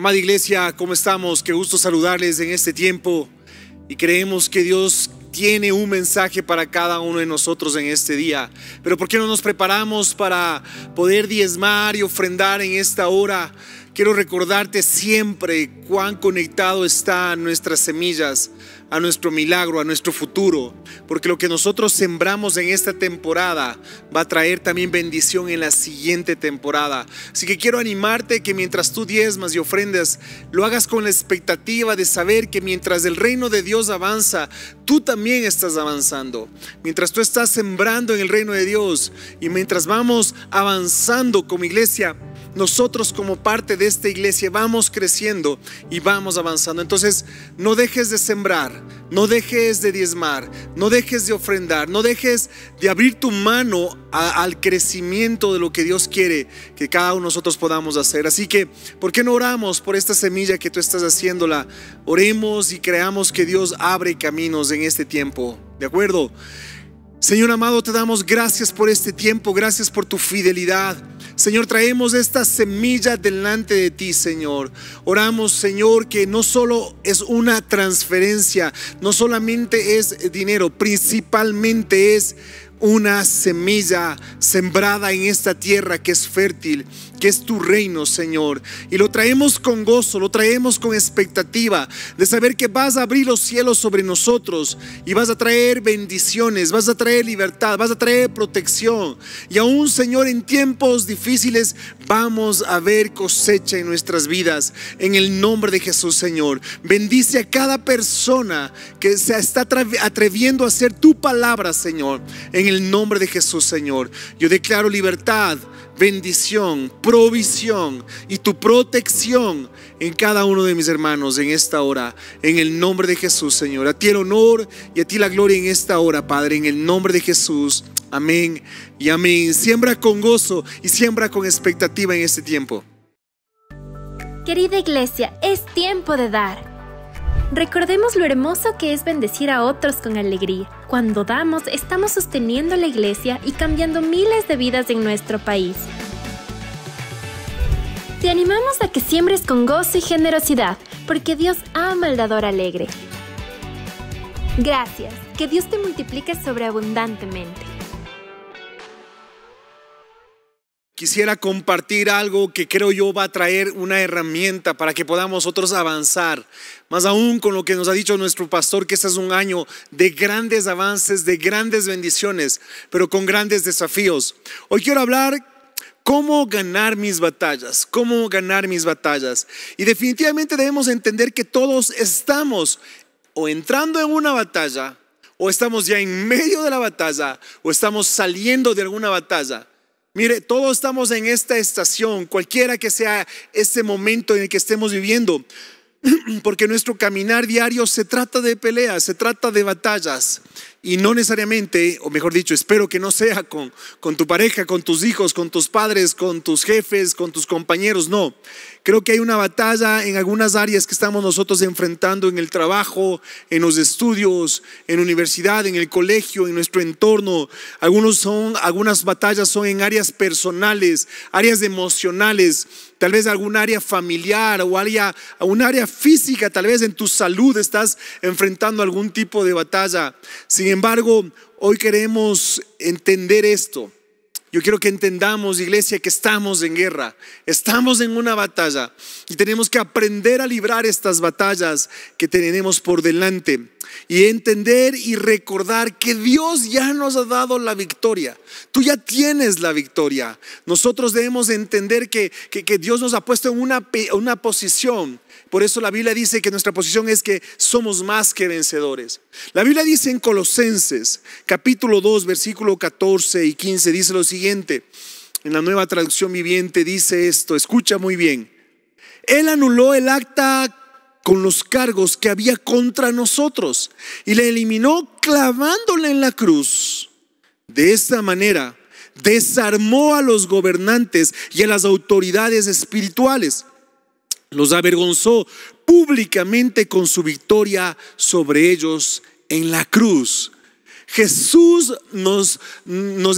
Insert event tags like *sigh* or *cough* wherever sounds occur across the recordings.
Amada iglesia, ¿cómo estamos? Qué gusto saludarles en este tiempo y creemos que Dios tiene un mensaje para cada uno de nosotros en este día. Pero ¿por qué no nos preparamos para poder diezmar y ofrendar en esta hora? Quiero recordarte siempre cuán conectado están nuestras semillas a nuestro milagro, a nuestro futuro, porque lo que nosotros sembramos en esta temporada va a traer también bendición en la siguiente temporada. Así que quiero animarte que mientras tú diezmas y ofrendas, lo hagas con la expectativa de saber que mientras el reino de Dios avanza, tú también estás avanzando. Mientras tú estás sembrando en el reino de Dios y mientras vamos avanzando como iglesia, nosotros como parte de esta iglesia vamos creciendo y vamos avanzando. Entonces, no dejes de sembrar, no dejes de diezmar, no dejes de ofrendar, no dejes de abrir tu mano al crecimiento de lo que Dios quiere que cada uno de nosotros podamos hacer. Así que, ¿por qué no oramos por esta semilla que tú estás haciéndola? Oremos y creamos que Dios abre caminos en este tiempo. ¿De acuerdo? Señor amado, te damos gracias por este tiempo, gracias por tu fidelidad. Señor, traemos esta semilla delante de ti, Señor. Oramos, Señor, que no solo es una transferencia, no solamente es dinero, principalmente es una semilla sembrada en esta tierra que es fértil que es tu reino, Señor. Y lo traemos con gozo, lo traemos con expectativa de saber que vas a abrir los cielos sobre nosotros y vas a traer bendiciones, vas a traer libertad, vas a traer protección. Y aún, Señor, en tiempos difíciles vamos a ver cosecha en nuestras vidas. En el nombre de Jesús, Señor. Bendice a cada persona que se está atreviendo a hacer tu palabra, Señor. En el nombre de Jesús, Señor. Yo declaro libertad bendición, provisión y tu protección en cada uno de mis hermanos en esta hora, en el nombre de Jesús, Señor. A ti el honor y a ti la gloria en esta hora, Padre, en el nombre de Jesús. Amén y amén. Siembra con gozo y siembra con expectativa en este tiempo. Querida iglesia, es tiempo de dar. Recordemos lo hermoso que es bendecir a otros con alegría. Cuando damos, estamos sosteniendo la iglesia y cambiando miles de vidas en nuestro país. Te animamos a que siembres con gozo y generosidad, porque Dios ama al dador alegre. Gracias, que Dios te multiplique sobreabundantemente. Quisiera compartir algo que creo yo va a traer una herramienta para que podamos nosotros avanzar, más aún con lo que nos ha dicho nuestro pastor, que este es un año de grandes avances, de grandes bendiciones, pero con grandes desafíos. Hoy quiero hablar cómo ganar mis batallas, cómo ganar mis batallas. Y definitivamente debemos entender que todos estamos o entrando en una batalla, o estamos ya en medio de la batalla, o estamos saliendo de alguna batalla. Mire, todos estamos en esta estación, cualquiera que sea este momento en el que estemos viviendo. *clears throat* porque nuestro caminar diario se trata de peleas, se trata de batallas, y no necesariamente, o mejor dicho, espero que no sea con, con tu pareja, con tus hijos, con tus padres, con tus jefes, con tus compañeros, no. Creo que hay una batalla en algunas áreas que estamos nosotros enfrentando en el trabajo, en los estudios, en universidad, en el colegio, en nuestro entorno. Algunos son, algunas batallas son en áreas personales, áreas emocionales, tal vez algún área familiar o área, un área física, tal vez en tu salud estás enfrentando algún tipo de batalla. Sin embargo, hoy queremos entender esto. Yo quiero que entendamos, iglesia, que estamos en guerra, estamos en una batalla y tenemos que aprender a librar estas batallas que tenemos por delante y entender y recordar que Dios ya nos ha dado la victoria. Tú ya tienes la victoria. Nosotros debemos entender que, Dios nos ha puesto en una, una posición por eso la Biblia dice que nuestra posición es que somos más que vencedores. La Biblia dice en Colosenses capítulo 2 versículo 14 y 15 dice lo siguiente. En la nueva traducción viviente dice esto, escucha muy bien. Él anuló el acta con los cargos que había contra nosotros y le eliminó clavándole en la cruz. De esta manera desarmó a los gobernantes y a las autoridades espirituales los avergonzó públicamente con su victoria sobre ellos en la cruz. Jesús nos,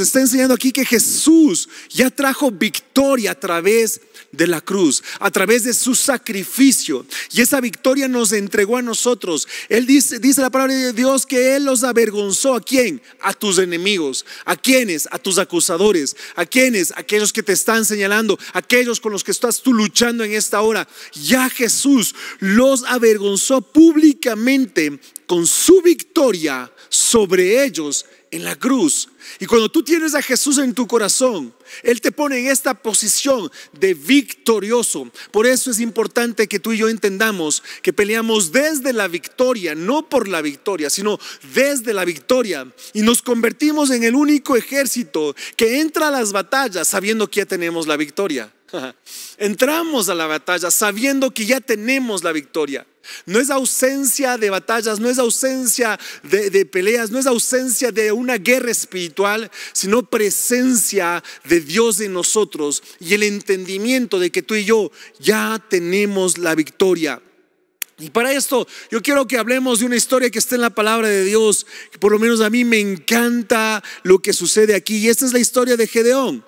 está enseñando aquí que Jesús ya trajo victoria a través de la cruz, a través de su sacrificio. Y esa victoria nos entregó a nosotros. Él dice, dice la palabra de Dios que Él los avergonzó. ¿A quién? A tus enemigos. ¿A quiénes? A tus acusadores. ¿A quiénes? Aquellos que te están señalando. Aquellos con los que estás tú luchando en esta hora. Ya Jesús los avergonzó públicamente con su victoria sobre ellos en la cruz. Y cuando tú tienes a Jesús en tu corazón, Él te pone en esta posición de victorioso. Por eso es importante que tú y yo entendamos que peleamos desde la victoria, no por la victoria, sino desde la victoria. Y nos convertimos en el único ejército que entra a las batallas sabiendo que ya tenemos la victoria. *laughs* Entramos a la batalla sabiendo que ya tenemos la victoria. No es ausencia de batallas, no es ausencia de, peleas, no es ausencia de una guerra espiritual, sino presencia de Dios en nosotros y el entendimiento de que tú y yo ya tenemos la victoria. Y para esto yo quiero que hablemos de una historia que está en la palabra de Dios, que por lo menos a mí me encanta lo que sucede aquí. Y esta es la historia de Gedeón.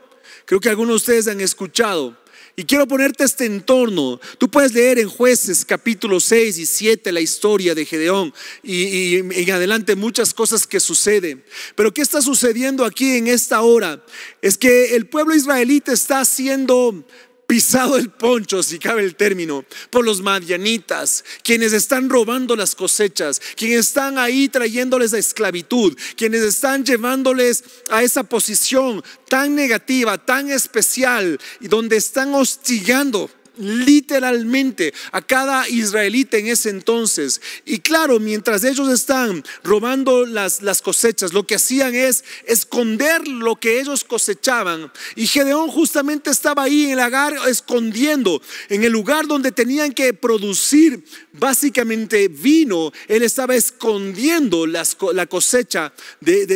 Creo que algunos de ustedes han escuchado. Y quiero ponerte este entorno. Tú puedes leer en jueces capítulo 6 y 7 la historia de Gedeón y, en adelante muchas cosas que suceden. Pero ¿qué está sucediendo aquí en esta hora? Es que el pueblo israelita está haciendo pisado el poncho, si cabe el término, por los madianitas, quienes están robando las cosechas, quienes están ahí trayéndoles a esclavitud, quienes están llevándoles a esa posición tan negativa, tan especial, y donde están hostigando literalmente a cada israelita en ese entonces. Y claro, mientras ellos están robando las, cosechas, lo que hacían es esconder lo que ellos cosechaban. Y Gedeón justamente estaba ahí en el agar escondiendo, en el lugar donde tenían que producir básicamente vino, él estaba escondiendo la cosecha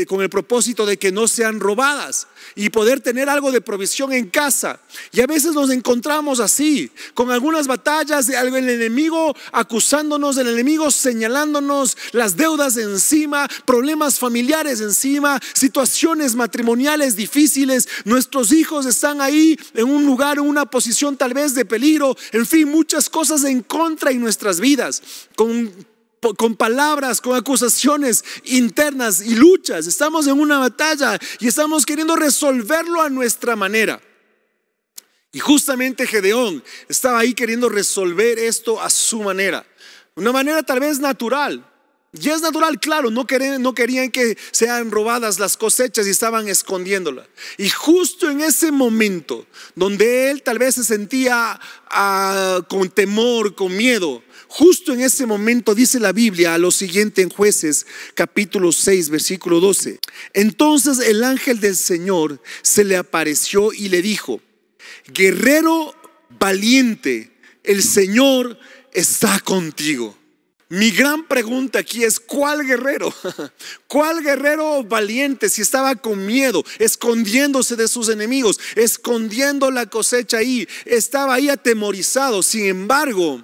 con el propósito de que no sean robadas y poder tener algo de provisión en casa. Y a veces nos encontramos así, con algunas batallas de algo, el enemigo acusándonos, el enemigo señalándonos las deudas encima, problemas familiares encima, situaciones matrimoniales difíciles, nuestros hijos están ahí en un lugar, en una posición tal vez de peligro, en fin, muchas cosas en contra en nuestras vidas, con con palabras, con acusaciones internas y luchas. Estamos en una batalla y estamos queriendo resolverlo a nuestra manera. Y justamente Gedeón estaba ahí queriendo resolver esto a su manera. Una manera tal vez natural, y es natural, claro, no querían, no querían que sean robadas las cosechas y estaban escondiéndolas. Y justo en ese momento, donde él tal vez se sentía ah, con temor, con miedo, justo en ese momento dice la Biblia a lo siguiente en jueces capítulo 6, versículo 12. Entonces el ángel del Señor se le apareció y le dijo, guerrero valiente, el Señor está contigo. Mi gran pregunta aquí es, ¿cuál guerrero? *laughs* ¿Cuál guerrero valiente si estaba con miedo, escondiéndose de sus enemigos, escondiendo la cosecha ahí? Estaba ahí atemorizado. Sin embargo,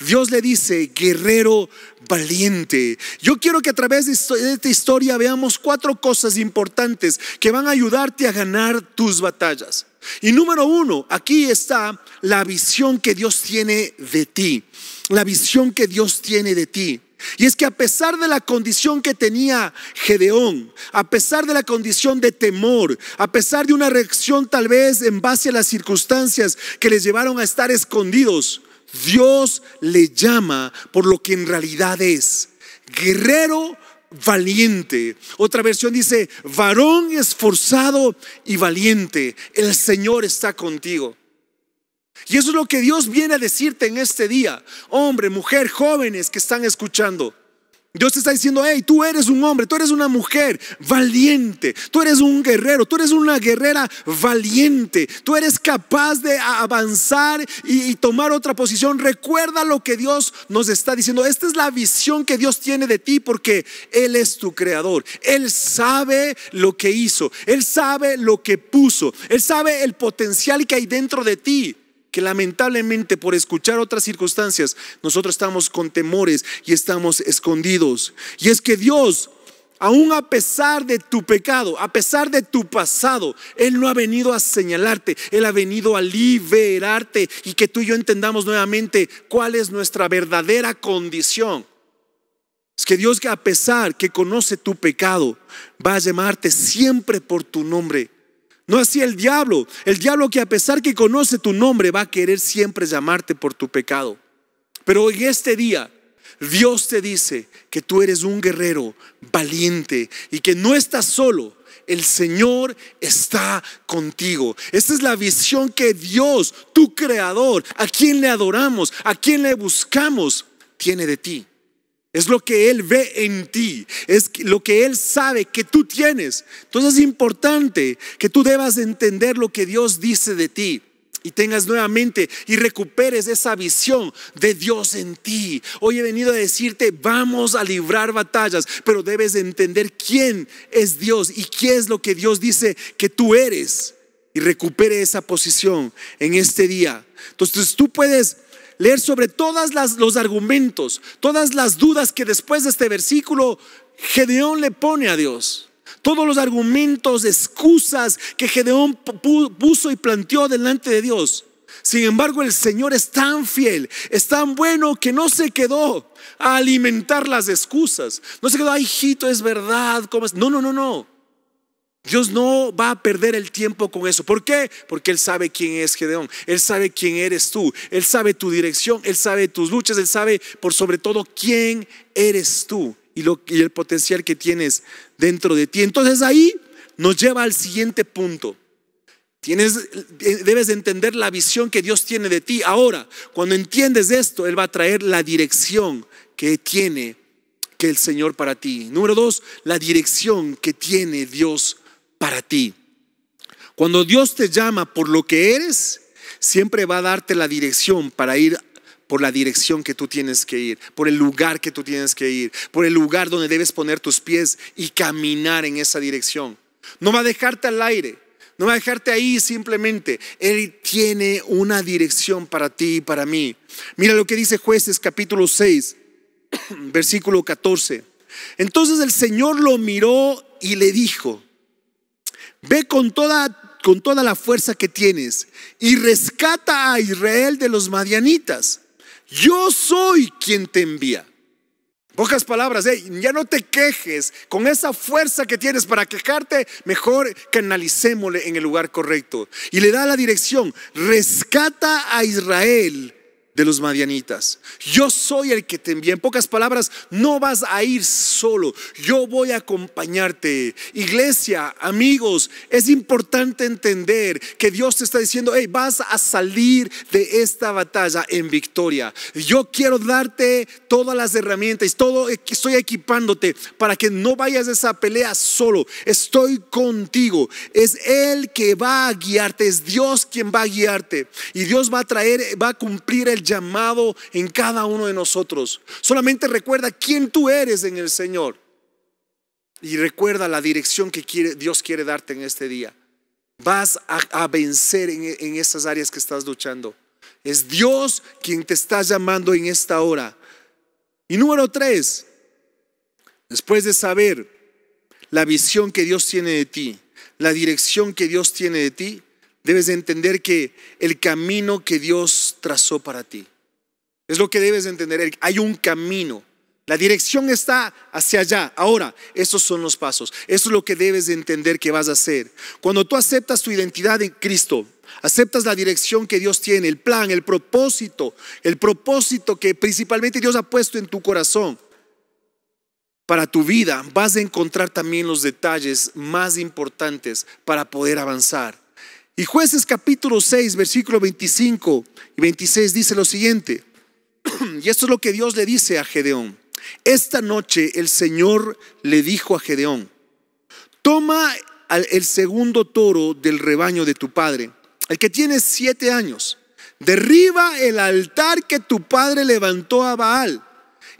Dios le dice, guerrero valiente. Yo quiero que a través de esta historia veamos cuatro cosas importantes que van a ayudarte a ganar tus batallas. Y número uno, aquí está la visión que Dios tiene de ti la visión que Dios tiene de ti. Y es que a pesar de la condición que tenía Gedeón, a pesar de la condición de temor, a pesar de una reacción tal vez en base a las circunstancias que les llevaron a estar escondidos, Dios le llama por lo que en realidad es, guerrero valiente. Otra versión dice, varón esforzado y valiente, el Señor está contigo. Y eso es lo que Dios viene a decirte en este día. Hombre, mujer, jóvenes que están escuchando. Dios te está diciendo, hey, tú eres un hombre, tú eres una mujer valiente, tú eres un guerrero, tú eres una guerrera valiente, tú eres capaz de avanzar y, tomar otra posición. Recuerda lo que Dios nos está diciendo. Esta es la visión que Dios tiene de ti porque Él es tu creador. Él sabe lo que hizo, Él sabe lo que puso, Él sabe el potencial que hay dentro de ti que lamentablemente por escuchar otras circunstancias, nosotros estamos con temores y estamos escondidos. Y es que Dios, aún a pesar de tu pecado, a pesar de tu pasado, Él no ha venido a señalarte, Él ha venido a liberarte y que tú y yo entendamos nuevamente cuál es nuestra verdadera condición. Es que Dios, a pesar que conoce tu pecado, va a llamarte siempre por tu nombre no así el diablo. El diablo que a pesar que conoce tu nombre va a querer siempre llamarte por tu pecado. Pero en este día Dios te dice que tú eres un guerrero valiente y que no estás solo. El Señor está contigo. Esta es la visión que Dios, tu creador, a quien le adoramos, a quien le buscamos, tiene de ti. Es lo que Él ve en ti, es lo que Él sabe que tú tienes. Entonces es importante que tú debas entender lo que Dios dice de ti y tengas nuevamente y recuperes esa visión de Dios en ti. Hoy he venido a decirte, vamos a librar batallas, pero debes entender quién es Dios y qué es lo que Dios dice que tú eres. Y recupere esa posición en este día. Entonces tú puedes leer sobre todos los argumentos, todas las dudas que después de este versículo Gedeón le pone a Dios. Todos los argumentos, excusas que Gedeón puso y planteó delante de Dios. Sin embargo, el Señor es tan fiel, es tan bueno que no se quedó a alimentar las excusas. No se quedó, ay hijito, es verdad. No, no, no, no. Dios no va a perder el tiempo con eso. ¿Por qué? Porque Él sabe quién es Gedeón, Él sabe quién eres tú, Él sabe tu dirección, Él sabe tus luchas, Él sabe por sobre todo quién eres tú y, y el potencial que tienes dentro de ti. Entonces ahí nos lleva al siguiente punto. Tienes, debes entender la visión que Dios tiene de ti. Ahora, cuando entiendes esto, Él va a traer la dirección que tiene que el Señor para ti. Número dos, la dirección que tiene Dios para ti. Cuando Dios te llama por lo que eres, siempre va a darte la dirección para ir por la dirección que tú tienes que ir, por el lugar que tú tienes que ir, por el lugar donde debes poner tus pies y caminar en esa dirección. No va a dejarte al aire, no va a dejarte ahí simplemente. Él tiene una dirección para ti y para mí. Mira lo que dice jueces capítulo 6, *clears throat* versículo 14. Entonces el Señor lo miró y le dijo, Ve con toda, con toda la fuerza que tienes y rescata a Israel de los madianitas. Yo soy quien te envía. Pocas palabras, ya no te quejes con esa fuerza que tienes para quejarte, mejor canalicémosle en el lugar correcto. Y le da la dirección, rescata a Israel de los madianitas. Yo soy el que te envía. En pocas palabras, no vas a ir solo. Yo voy a acompañarte. Iglesia, amigos, es importante entender que Dios te está diciendo, hey, vas a salir de esta batalla en victoria. Yo quiero darte todas las herramientas, todo estoy equipándote para que no vayas a esa pelea solo. Estoy contigo. Es Él que va a guiarte, es Dios quien va a guiarte. Y Dios va a traer, va a cumplir el llamado en cada uno de nosotros. Solamente recuerda quién tú eres en el Señor. Y recuerda la dirección que quiere, Dios quiere darte en este día. Vas a, vencer en, en esas áreas que estás luchando. Es Dios quien te está llamando en esta hora. Y número tres, después de saber la visión que Dios tiene de ti, la dirección que Dios tiene de ti, debes de entender que el camino que Dios trazó para ti. Es lo que debes entender. Hay un camino. La dirección está hacia allá. Ahora, esos son los pasos. Eso es lo que debes de entender que vas a hacer. Cuando tú aceptas tu identidad en Cristo, aceptas la dirección que Dios tiene, el plan, el propósito, el propósito que principalmente Dios ha puesto en tu corazón para tu vida, vas a encontrar también los detalles más importantes para poder avanzar. Y jueces capítulo 6, versículo 25 y 26 dice lo siguiente, *clears throat* y esto es lo que Dios le dice a Gedeón. Esta noche el Señor le dijo a Gedeón, toma el segundo toro del rebaño de tu padre, el que tiene siete años, derriba el altar que tu padre levantó a Baal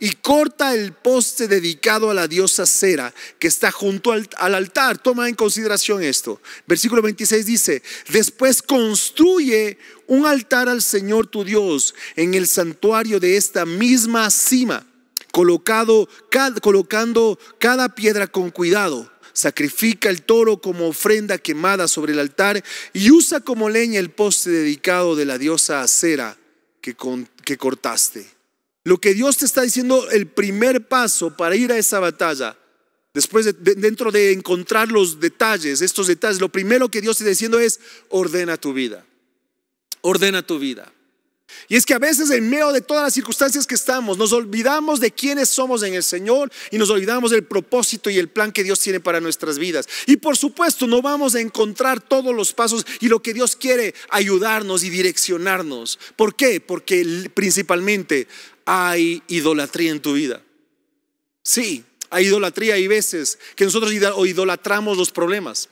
y corta el poste dedicado a la diosa Cera que está junto al, altar. Toma en consideración esto. Versículo 26 dice, después construye un altar al Señor tu Dios en el santuario de esta misma cima, colocando cada piedra con cuidado. Sacrifica el toro como ofrenda quemada sobre el altar y usa como leña el poste dedicado de la diosa cera que cortaste. Lo que Dios te está diciendo, el primer paso para ir a esa batalla, después de, dentro de encontrar los detalles, estos detalles, lo primero que Dios está diciendo es, ordena tu vida, ordena tu vida. Y es que a veces en medio de todas las circunstancias que estamos, nos olvidamos de quiénes somos en el Señor y nos olvidamos del propósito y el plan que Dios tiene para nuestras vidas. Y por supuesto no vamos a encontrar todos los pasos y lo que Dios quiere ayudarnos y direccionarnos. ¿Por qué? Porque principalmente hay idolatría en tu vida. Sí, hay idolatría. Hay veces que nosotros idolatramos los problemas.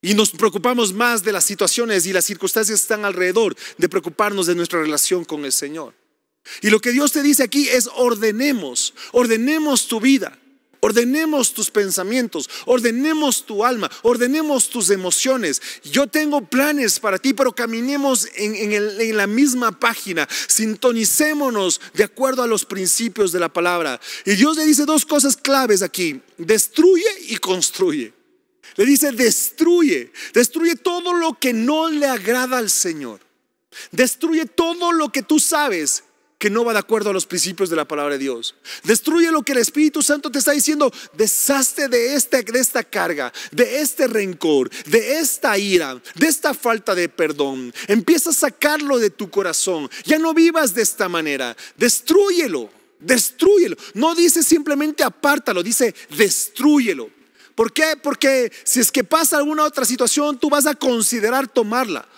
Y nos preocupamos más de las situaciones y las circunstancias que están alrededor, de preocuparnos de nuestra relación con el Señor. Y lo que Dios te dice aquí es ordenemos, ordenemos tu vida. Ordenemos tus pensamientos, ordenemos tu alma, ordenemos tus emociones. Yo tengo planes para ti, pero caminemos en, la misma página, sintonicémonos de acuerdo a los principios de la palabra. Y Dios le dice dos cosas claves aquí, destruye y construye. Le dice, destruye, destruye todo lo que no le agrada al Señor. Destruye todo lo que tú sabes que no va de acuerdo a los principios de la palabra de Dios. Destruye lo que el Espíritu Santo te está diciendo. Deshazte este, de, esta carga, de este rencor, de esta ira, de esta falta de perdón. Empieza a sacarlo de tu corazón. Ya no vivas de esta manera. destruyelo, destruyelo No dice simplemente apártalo, dice destruyelo ¿Por qué? Porque si es que pasa alguna otra situación, tú vas a considerar tomarla.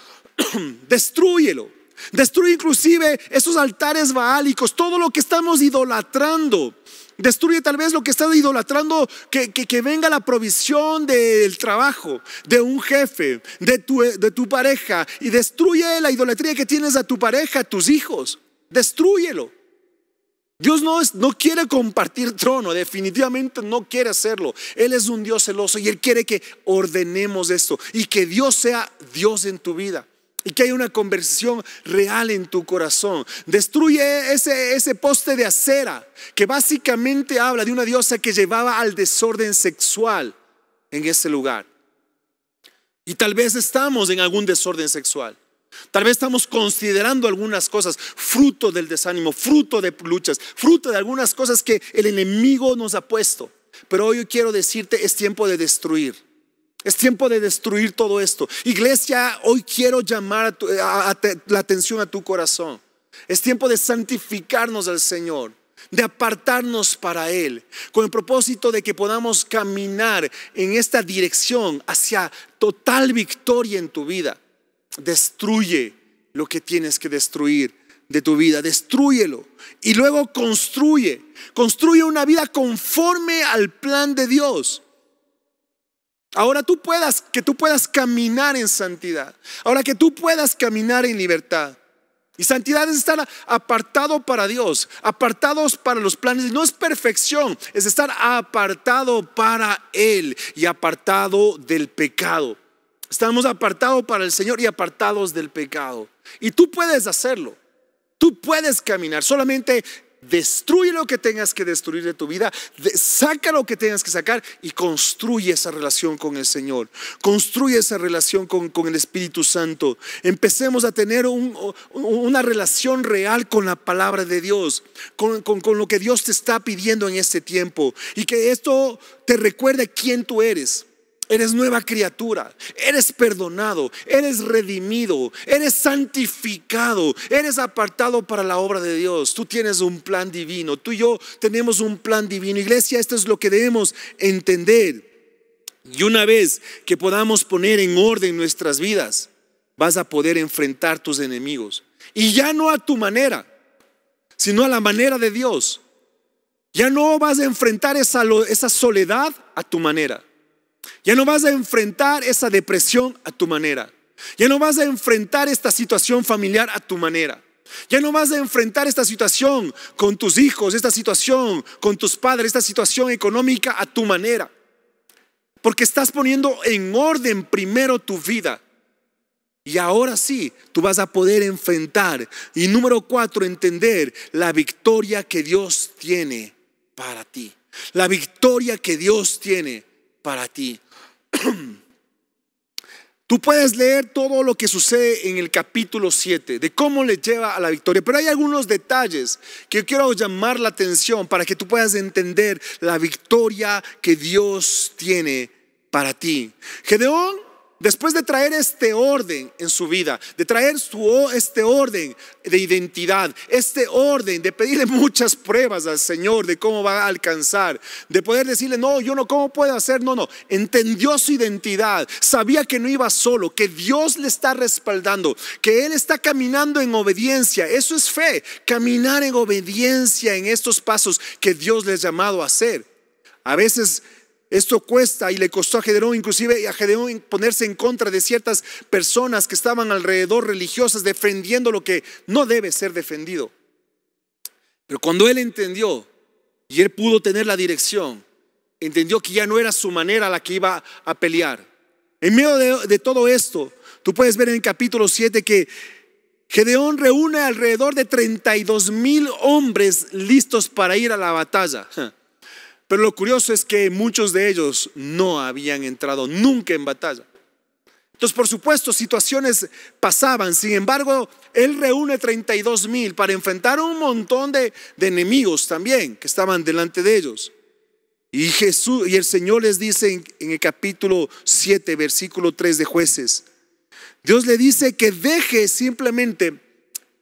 *clears throat* destruyelo Destruye inclusive esos altares baálicos, todo lo que estamos idolatrando. Destruye tal vez lo que estás idolatrando, que, que, venga la provisión del trabajo, de un jefe, de tu, de tu pareja. Y destruye la idolatría que tienes a tu pareja, a tus hijos. Destruyelo. Dios no, no quiere compartir trono, definitivamente no quiere hacerlo. Él es un Dios celoso y Él quiere que ordenemos esto y que Dios sea Dios en tu vida y que hay una conversión real en tu corazón. Destruye ese, poste de acera que básicamente habla de una diosa que llevaba al desorden sexual en ese lugar. Y tal vez estamos en algún desorden sexual. Tal vez estamos considerando algunas cosas, fruto del desánimo, fruto de luchas, fruto de algunas cosas que el enemigo nos ha puesto. Pero hoy quiero decirte, es tiempo de destruir. Es tiempo de destruir todo esto. Iglesia, hoy quiero llamar la atención a tu corazón. Es tiempo de santificarnos al Señor, de apartarnos para Él, con el propósito de que podamos caminar en esta dirección hacia total victoria en tu vida. Destruye lo que tienes que destruir de tu vida, destruyelo y luego construye, construye una vida conforme al plan de Dios. Ahora tú puedas, que tú puedas caminar en santidad. Ahora que tú puedas caminar en libertad. Y santidad es estar apartado para Dios, apartados para los planes. No es perfección, es estar apartado para Él y apartado del pecado. Estamos apartados para el Señor y apartados del pecado. Y tú puedes hacerlo. Tú puedes caminar. Solamente destruye lo que tengas que destruir de tu vida, saca lo que tengas que sacar y construye esa relación con el Señor, construye esa relación con, el Espíritu Santo. Empecemos a tener una relación real con la palabra de Dios, con, con, con lo que Dios te está pidiendo en este tiempo y que esto te recuerde quién tú eres eres nueva criatura, eres perdonado, eres redimido, eres santificado, eres apartado para la obra de Dios. Tú tienes un plan divino, tú y yo tenemos un plan divino. Iglesia, esto es lo que debemos entender. Y una vez que podamos poner en orden nuestras vidas, vas a poder enfrentar tus enemigos. Y ya no a tu manera, sino a la manera de Dios. Ya no vas a enfrentar esa, esa soledad a tu manera ya no vas a enfrentar esa depresión a tu manera. Ya no vas a enfrentar esta situación familiar a tu manera. Ya no vas a enfrentar esta situación con tus hijos, esta situación con tus padres, esta situación económica a tu manera. Porque estás poniendo en orden primero tu vida. Y ahora sí, tú vas a poder enfrentar. Y número cuatro, entender la victoria que Dios tiene para ti. La victoria que Dios tiene para ti. *clears throat* Tú puedes leer todo lo que sucede en el capítulo 7, de cómo le lleva a la victoria, pero hay algunos detalles que quiero llamar la atención para que tú puedas entender la victoria que Dios tiene para ti. Gedeón Después de traer este orden en su vida, de traer su, este orden de identidad, este orden de pedirle muchas pruebas al Señor de cómo va a alcanzar, de poder decirle, no, yo no, ¿cómo puedo hacer? No, no, entendió su identidad, sabía que no iba solo, que Dios le está respaldando, que Él está caminando en obediencia, eso es fe, caminar en obediencia en estos pasos que Dios le ha llamado a hacer. A veces esto cuesta y le costó a Gedeón, inclusive a Gedeón ponerse en contra de ciertas personas que estaban alrededor religiosas defendiendo lo que no debe ser defendido. Pero cuando él entendió y él pudo tener la dirección, entendió que ya no era su manera la que iba a pelear. En medio de, todo esto, tú puedes ver en el capítulo 7 que Gedeón reúne alrededor de 32 mil hombres listos para ir a la batalla. Pero lo curioso es que muchos de ellos no habían entrado nunca en batalla. Entonces, por supuesto, situaciones pasaban. Sin embargo, él reúne 32 mil para enfrentar un montón de, enemigos también que estaban delante de ellos. Y Jesús y el Señor les dice en, en el capítulo 7, versículo 3 de Jueces: Dios le dice que deje simplemente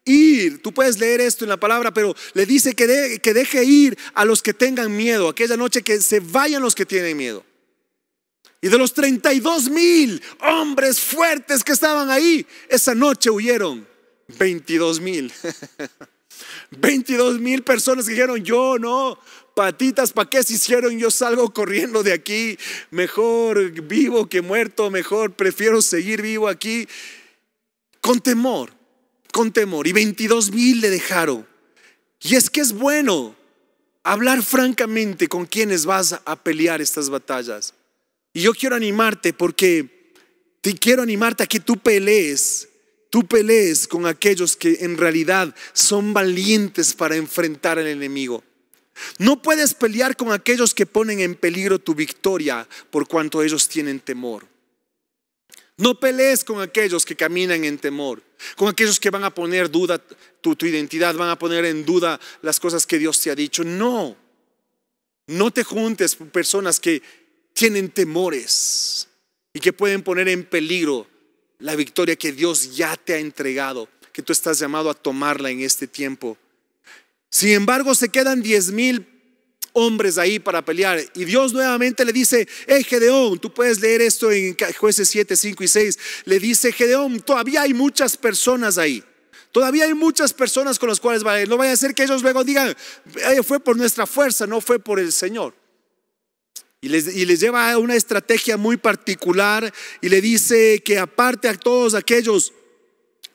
ir. Tú puedes leer esto en la palabra, pero le dice que, que deje ir a los que tengan miedo, aquella noche que se vayan los que tienen miedo. Y de los 32 mil hombres fuertes que estaban ahí, esa noche huyeron 22 mil. 22 *laughs* mil personas dijeron, yo no, patitas, ¿para qué se hicieron? Yo salgo corriendo de aquí, mejor vivo que muerto, mejor prefiero seguir vivo aquí, con temor con temor y 22 mil le dejaron. Y es que es bueno hablar francamente con quienes vas a pelear estas batallas. Y yo quiero animarte porque te quiero animarte a que tú pelees, tú pelees con aquellos que en realidad son valientes para enfrentar al enemigo. No puedes pelear con aquellos que ponen en peligro tu victoria por cuanto ellos tienen temor. No pelees con aquellos que caminan en temor con aquellos que van a poner duda tu, identidad, van a poner en duda las cosas que Dios te ha dicho. No, no te juntes con personas que tienen temores y que pueden poner en peligro la victoria que Dios ya te ha entregado, que tú estás llamado a tomarla en este tiempo. Sin embargo, se quedan diez mil hombres ahí para pelear. Y Dios nuevamente le dice, hey Gedeón, tú puedes leer esto en jueces 7, 5 y 6, le dice, Gedeón, todavía hay muchas personas ahí. Todavía hay muchas personas con las cuales No vaya a ser que ellos luego digan, eh, fue por nuestra fuerza, no fue por el Señor. Y les, lleva una estrategia muy particular y le dice que aparte a todos aquellos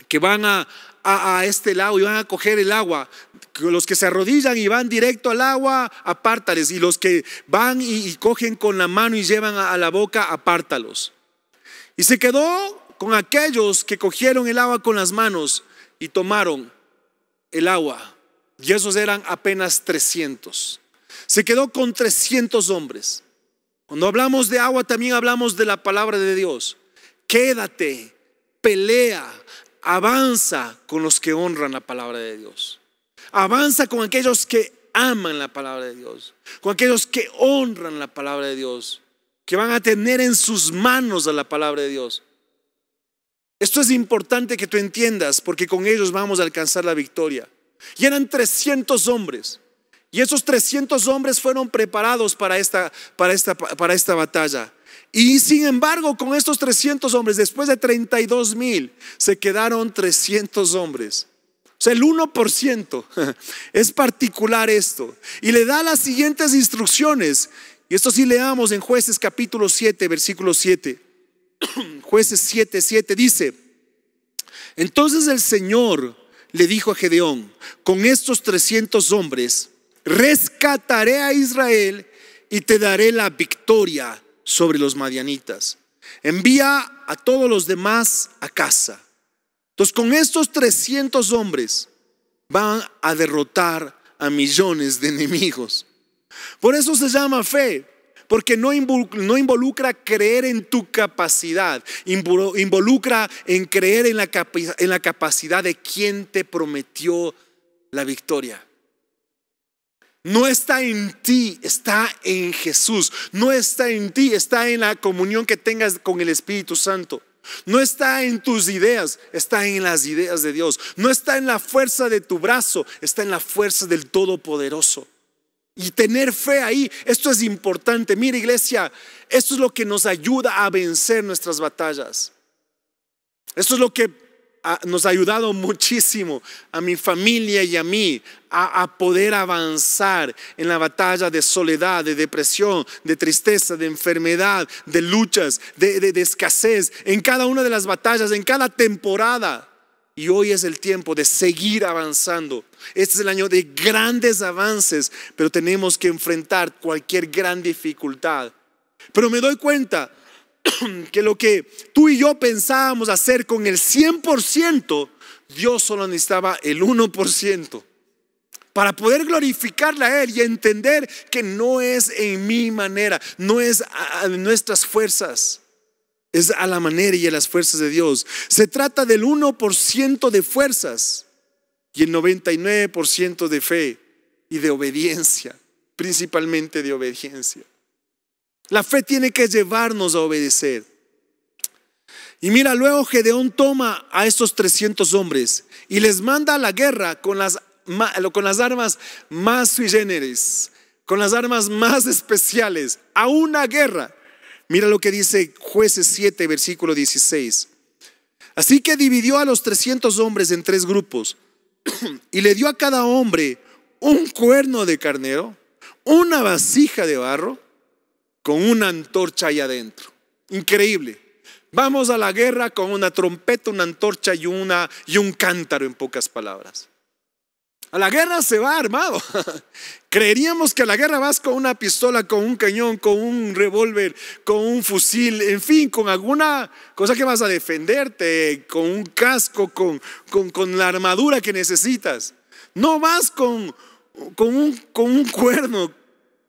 que van a, a, este lado y van a coger el agua, los que se arrodillan y van directo al agua, apártales. Y los que van y, cogen con la mano y llevan a, a la boca, apártalos. Y se quedó con aquellos que cogieron el agua con las manos y tomaron el agua. Y esos eran apenas 300. Se quedó con 300 hombres. Cuando hablamos de agua también hablamos de la palabra de Dios. Quédate, pelea, avanza con los que honran la palabra de Dios. Avanza con aquellos que aman la palabra de Dios, con aquellos que honran la palabra de Dios, que van a tener en sus manos la palabra de Dios. Esto es importante que tú entiendas porque con ellos vamos a alcanzar la victoria. Y eran 300 hombres. Y esos 300 hombres fueron preparados para esta, para esta batalla. Y sin embargo, con estos 300 hombres, después de 32 mil, se quedaron 300 hombres sea, el 1%. *laughs* Es particular esto. Y le da las siguientes instrucciones. Y esto sí leamos en jueces capítulo 7, versículo 7. *clears throat* jueces 7, 7 dice, entonces el Señor le dijo a Gedeón, con estos 300 hombres, rescataré a Israel y te daré la victoria sobre los madianitas. Envía a todos los demás a casa entonces con estos 300 hombres van a derrotar a millones de enemigos. Por eso se llama fe, porque no involucra creer en tu capacidad, involucra en creer en la, en la capacidad de quien te prometió la victoria. No está en ti, está en Jesús. No está en ti, está en la comunión que tengas con el Espíritu Santo. No está en tus ideas, está en las ideas de Dios. No está en la fuerza de tu brazo, está en la fuerza del Todopoderoso. Y tener fe ahí, esto es importante. Mira iglesia, esto es lo que nos ayuda a vencer nuestras batallas. Esto es lo que nos ha ayudado muchísimo a mi familia y a mí a, poder avanzar en la batalla de soledad, de depresión, de tristeza, de enfermedad, de luchas, de escasez, en cada una de las batallas, en cada temporada. Y hoy es el tiempo de seguir avanzando. Este es el año de grandes avances, pero tenemos que enfrentar cualquier gran dificultad. Pero me doy cuenta *coughs* que lo que tú y yo pensábamos hacer con el 100%, Dios solo necesitaba el 1% para poder glorificarla a Él y entender que no es en mi manera, no es a nuestras fuerzas, es a la manera y a las fuerzas de Dios. Se trata del 1% de fuerzas y el 99% de fe y de obediencia, principalmente de obediencia. La fe tiene que llevarnos a obedecer. Y mira, luego Gedeón toma a estos 300 hombres y les manda a la guerra con las, con las armas más sui generis, con las armas más especiales, a una guerra. Mira lo que dice jueces 7, versículo 16. Así que dividió a los 300 hombres en tres grupos *clears throat* y le dio a cada hombre un cuerno de carnero, una vasija de barro con una antorcha ahí adentro. Increíble. Vamos a la guerra con una trompeta, una antorcha y, una, y un cántaro, en pocas palabras. A la guerra se va armado. *laughs* Creeríamos que a la guerra vas con una pistola, con un cañón, con un revólver, con un fusil, en fin, con alguna cosa que vas a defenderte, con un casco, con, con, la armadura que necesitas. No vas con, con un cuerno,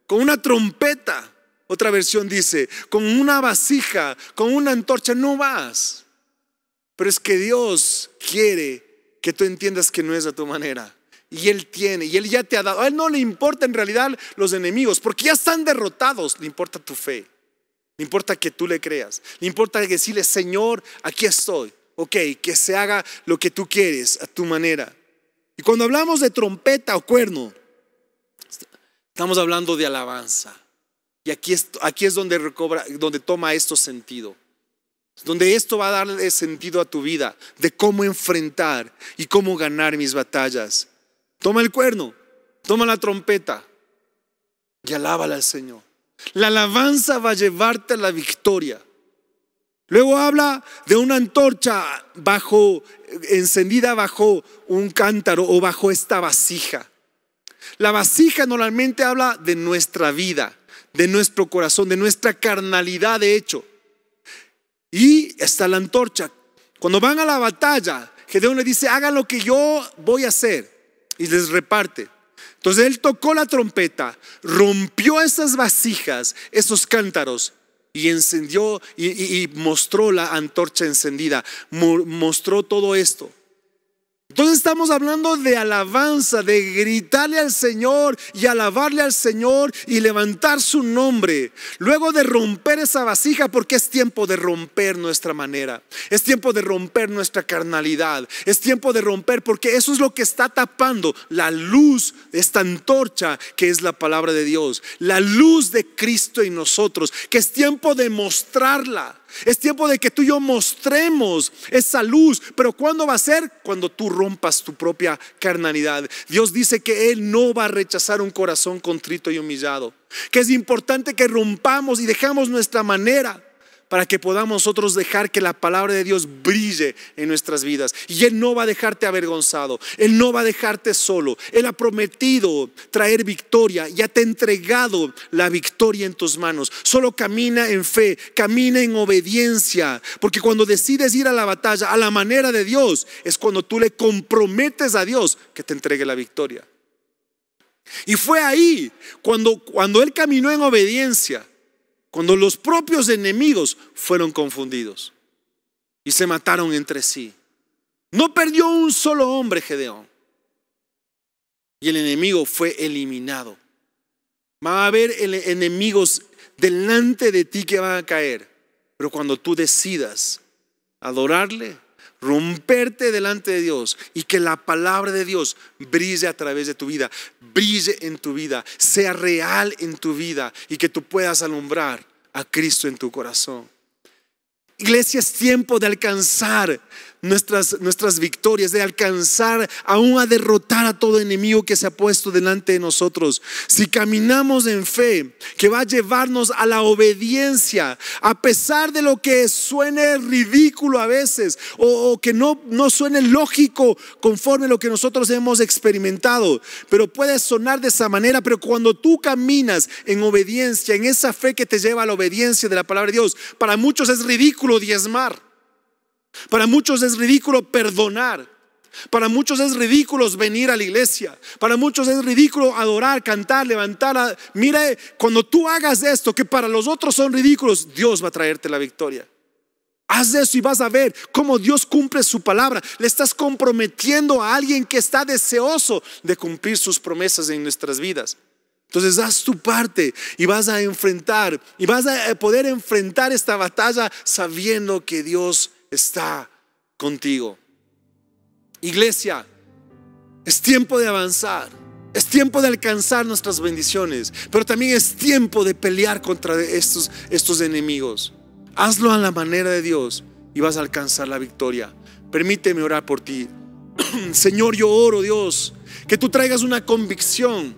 con una trompeta. Otra versión dice, con una vasija, con una antorcha no vas. Pero es que Dios quiere que tú entiendas que no es a tu manera. Y Él tiene, y Él ya te ha dado. A Él no le importa en realidad los enemigos, porque ya están derrotados. Le importa tu fe. Le importa que tú le creas. Le importa decirle, Señor, aquí estoy. Ok, que se haga lo que tú quieres a tu manera. Y cuando hablamos de trompeta o cuerno, estamos hablando de alabanza. Y aquí es, aquí es donde, recobra, donde toma esto sentido. Donde esto va a darle sentido a tu vida, de cómo enfrentar y cómo ganar mis batallas. Toma el cuerno, toma la trompeta y alábala al Señor. La alabanza va a llevarte a la victoria. Luego habla de una antorcha bajo, encendida bajo un cántaro o bajo esta vasija. La vasija normalmente habla de nuestra vida de nuestro corazón, de nuestra carnalidad de hecho. Y está la antorcha. Cuando van a la batalla, Gedeón le dice, haga lo que yo voy a hacer. Y les reparte. Entonces él tocó la trompeta, rompió esas vasijas, esos cántaros, y encendió y mostró la antorcha encendida, mostró todo esto. Entonces estamos hablando de alabanza, de gritarle al Señor y alabarle al Señor y levantar su nombre. Luego de romper esa vasija, porque es tiempo de romper nuestra manera. Es tiempo de romper nuestra carnalidad. Es tiempo de romper porque eso es lo que está tapando la luz, de esta antorcha que es la palabra de Dios. La luz de Cristo en nosotros, que es tiempo de mostrarla es tiempo de que tú y yo mostremos esa luz. Pero ¿cuándo va a ser? Cuando tú rompas tu propia carnalidad. Dios dice que Él no va a rechazar un corazón contrito y humillado. Que es importante que rompamos y dejamos nuestra manera para que podamos nosotros dejar que la palabra de Dios brille en nuestras vidas. Y Él no va a dejarte avergonzado, Él no va a dejarte solo. Él ha prometido traer victoria, ya te ha entregado la victoria en tus manos. Solo camina en fe, camina en obediencia, porque cuando decides ir a la batalla a la manera de Dios, es cuando tú le comprometes a Dios que te entregue la victoria. Y fue ahí cuando, cuando él caminó en obediencia cuando los propios enemigos fueron confundidos y se mataron entre sí. No perdió un solo hombre Gedeón. Y el enemigo fue eliminado. Va a haber enemigos delante de ti que van a caer. Pero cuando tú decidas adorarle, romperte delante de Dios y que la palabra de Dios brille a través de tu vida, brille en tu vida, sea real en tu vida y que tú puedas alumbrar a Cristo en tu corazón. Iglesia, es tiempo de alcanzar nuestras, nuestras victorias, de alcanzar aún a derrotar a todo enemigo que se ha puesto delante de nosotros. Si caminamos en fe, que va a llevarnos a la obediencia, a pesar de lo que suene ridículo a veces o, que no, no suene lógico conforme a lo que nosotros hemos experimentado, pero puede sonar de esa manera, pero cuando tú caminas en obediencia, en esa fe que te lleva a la obediencia de la palabra de Dios, para muchos es ridículo diezmar. Para muchos es ridículo perdonar. Para muchos es ridículo venir a la iglesia. Para muchos es ridículo adorar, cantar, levantar. Mire, eh, cuando tú hagas esto, que para los otros son ridículos, Dios va a traerte la victoria. Haz eso y vas a ver cómo Dios cumple su palabra. Le estás comprometiendo a alguien que está deseoso de cumplir sus promesas en nuestras vidas. Entonces haz tu parte y vas a enfrentar y vas a eh, poder enfrentar esta batalla sabiendo que Dios está contigo. Iglesia, es tiempo de avanzar. Es tiempo de alcanzar nuestras bendiciones, pero también es tiempo de pelear contra estos, estos enemigos. Hazlo a la manera de Dios y vas a alcanzar la victoria. Permíteme orar por ti. *clears throat* Señor, yo oro, Dios, que tú traigas una convicción.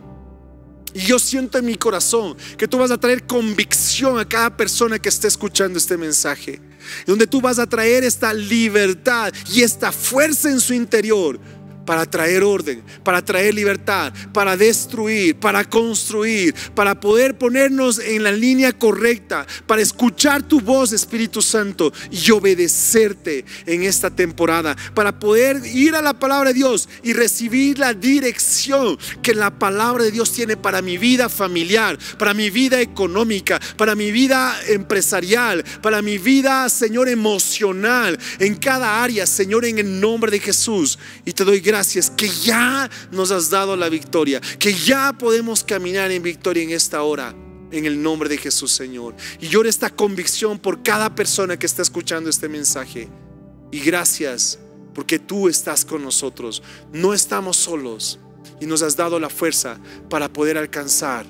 Y yo siento en mi corazón que tú vas a traer convicción a cada persona que esté escuchando este mensaje donde tú vas a traer esta libertad y esta fuerza en su interior para traer orden, para traer libertad, para destruir, para construir, para poder ponernos en la línea correcta, para escuchar tu voz, Espíritu Santo, y obedecerte en esta temporada, para poder ir a la palabra de Dios y recibir la dirección que la palabra de Dios tiene para mi vida familiar, para mi vida económica, para mi vida empresarial, para mi vida, Señor, emocional, en cada área, Señor, en el nombre de Jesús. Y te doy gracias gracias que ya nos has dado la victoria, que ya podemos caminar en victoria en esta hora. En el nombre de Jesús, Señor. Y lloro esta convicción por cada persona que está escuchando este mensaje. Y gracias porque tú estás con nosotros. No estamos solos y nos has dado la fuerza para poder alcanzar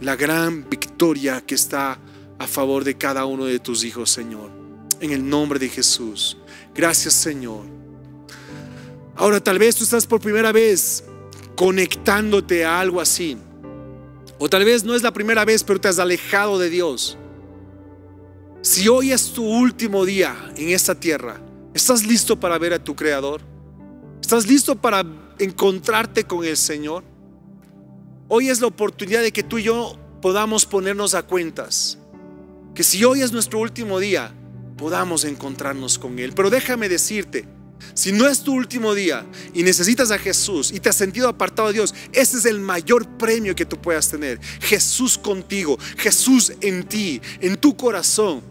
la gran victoria que está a favor de cada uno de tus hijos, Señor. En el nombre de Jesús. Gracias, Señor. Ahora tal vez tú estás por primera vez conectándote a algo así. O tal vez no es la primera vez, pero te has alejado de Dios. Si hoy es tu último día en esta tierra, ¿estás listo para ver a tu Creador? ¿Estás listo para encontrarte con el Señor? Hoy es la oportunidad de que tú y yo podamos ponernos a cuentas. Que si hoy es nuestro último día, podamos encontrarnos con Él. Pero déjame decirte, si no es tu último día y necesitas a Jesús y te has sentido apartado de Dios, ese es el mayor premio que tú puedas tener. Jesús contigo, Jesús en ti, en tu corazón.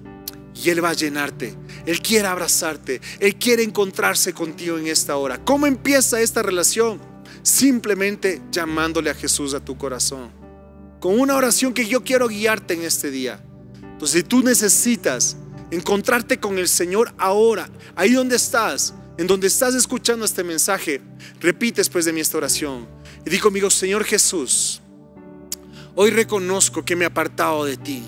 Y Él va a llenarte. Él quiere abrazarte. Él quiere encontrarse contigo en esta hora. ¿Cómo empieza esta relación? Simplemente llamándole a Jesús a tu corazón. Con una oración que yo quiero guiarte en este día. Entonces, pues si tú necesitas encontrarte con el Señor ahora, ahí donde estás, en donde estás escuchando este mensaje, repite después de mi esta oración y di conmigo, Señor Jesús, hoy reconozco que me he apartado de ti.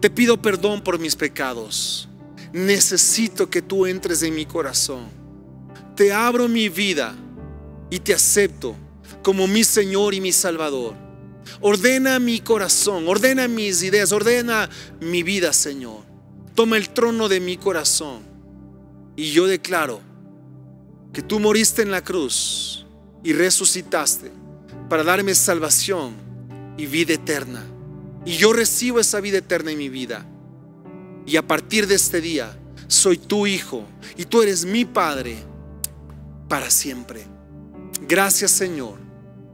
Te pido perdón por mis pecados. Necesito que tú entres en mi corazón. Te abro mi vida y te acepto como mi Señor y mi Salvador. Ordena mi corazón, ordena mis ideas, ordena mi vida, Señor. Toma el trono de mi corazón y yo declaro que tú moriste en la cruz y resucitaste para darme salvación y vida eterna. Y yo recibo esa vida eterna en mi vida. Y a partir de este día soy tu hijo y tú eres mi padre para siempre. Gracias Señor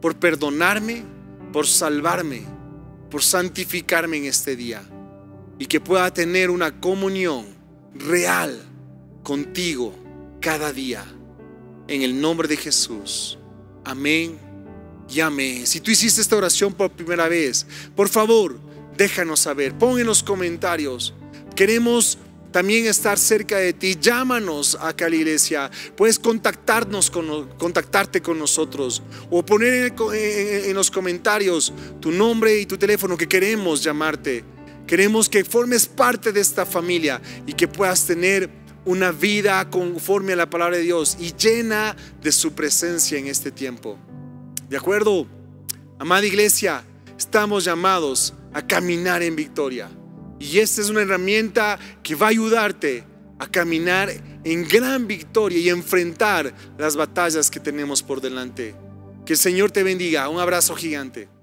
por perdonarme, por salvarme, por santificarme en este día y que pueda tener una comunión real contigo cada día. En el nombre de Jesús. Amén y amén. Si tú hiciste esta oración por primera vez, por favor, déjanos saber. Pon en los comentarios. Queremos también estar cerca de ti. Llámanos acá a la iglesia. Puedes contactarnos con, contactarte con nosotros o poner en, los comentarios tu nombre y tu teléfono que queremos llamarte. Queremos que formes parte de esta familia y que puedas tener una vida conforme a la palabra de Dios y llena de su presencia en este tiempo. ¿De acuerdo? Amada iglesia, estamos llamados a caminar en victoria. Y esta es una herramienta que va a ayudarte a caminar en gran victoria y enfrentar las batallas que tenemos por delante. Que el Señor te bendiga. Un abrazo gigante.